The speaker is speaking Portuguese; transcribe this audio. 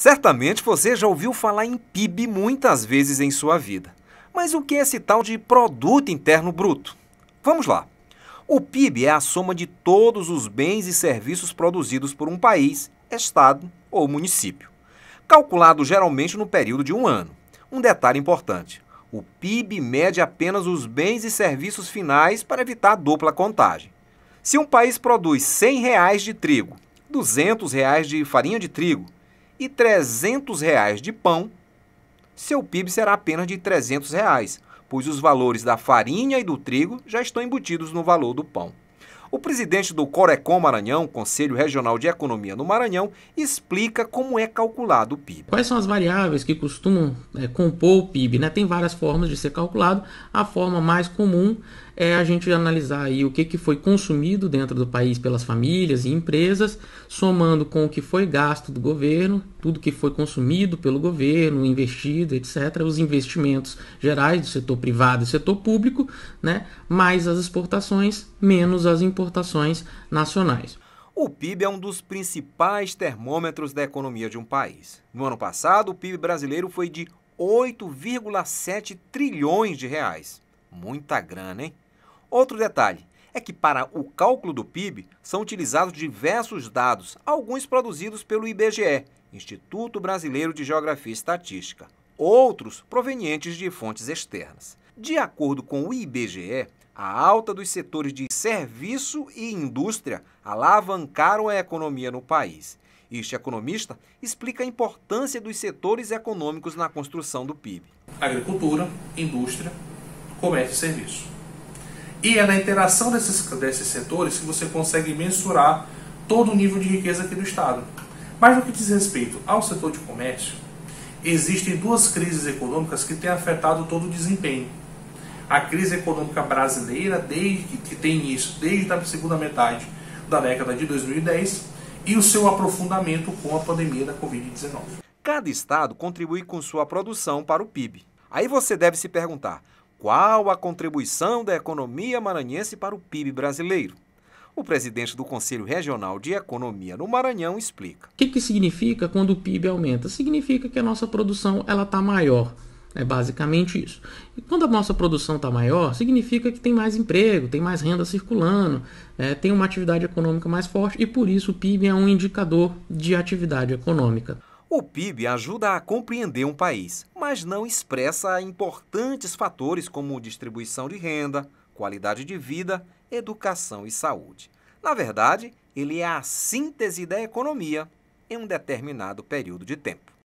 Certamente você já ouviu falar em PIB muitas vezes em sua vida. Mas o que é esse tal de produto interno bruto? Vamos lá. O PIB é a soma de todos os bens e serviços produzidos por um país, estado ou município, calculado geralmente no período de um ano. Um detalhe importante: o PIB mede apenas os bens e serviços finais para evitar dupla contagem. Se um país produz R$ 100 de trigo, R$ 200 de farinha de trigo, e 300 reais de pão, seu PIB será apenas de 300 reais, pois os valores da farinha e do trigo já estão embutidos no valor do pão. O presidente do Corecom Maranhão, Conselho Regional de Economia no Maranhão, explica como é calculado o PIB. Quais são as variáveis que costumam é, compor o PIB? Né? Tem várias formas de ser calculado. A forma mais comum é a gente analisar aí o que, que foi consumido dentro do país pelas famílias e empresas, somando com o que foi gasto do governo, tudo que foi consumido pelo governo, investido, etc., os investimentos gerais do setor privado e setor público, né? mais as exportações, menos as importações importações nacionais. O PIB é um dos principais termômetros da economia de um país. No ano passado, o PIB brasileiro foi de 8,7 trilhões de reais. Muita grana, hein? Outro detalhe é que para o cálculo do PIB são utilizados diversos dados, alguns produzidos pelo IBGE, Instituto Brasileiro de Geografia e Estatística, outros provenientes de fontes externas. De acordo com o IBGE, a alta dos setores de serviço e indústria alavancaram a economia no país. Este economista explica a importância dos setores econômicos na construção do PIB. Agricultura, indústria, comércio e serviço. E é na interação desses, desses setores que você consegue mensurar todo o nível de riqueza aqui do Estado. Mas no que diz respeito ao setor de comércio, existem duas crises econômicas que têm afetado todo o desempenho a crise econômica brasileira desde que tem início desde a segunda metade da década de 2010 e o seu aprofundamento com a pandemia da Covid-19. Cada estado contribui com sua produção para o PIB. Aí você deve se perguntar: qual a contribuição da economia maranhense para o PIB brasileiro? O presidente do Conselho Regional de Economia no Maranhão explica. O que, que significa quando o PIB aumenta? Significa que a nossa produção ela está maior é basicamente isso. E quando a nossa produção está maior, significa que tem mais emprego, tem mais renda circulando, é, tem uma atividade econômica mais forte e por isso o PIB é um indicador de atividade econômica. O PIB ajuda a compreender um país, mas não expressa importantes fatores como distribuição de renda, qualidade de vida, educação e saúde. Na verdade, ele é a síntese da economia em um determinado período de tempo.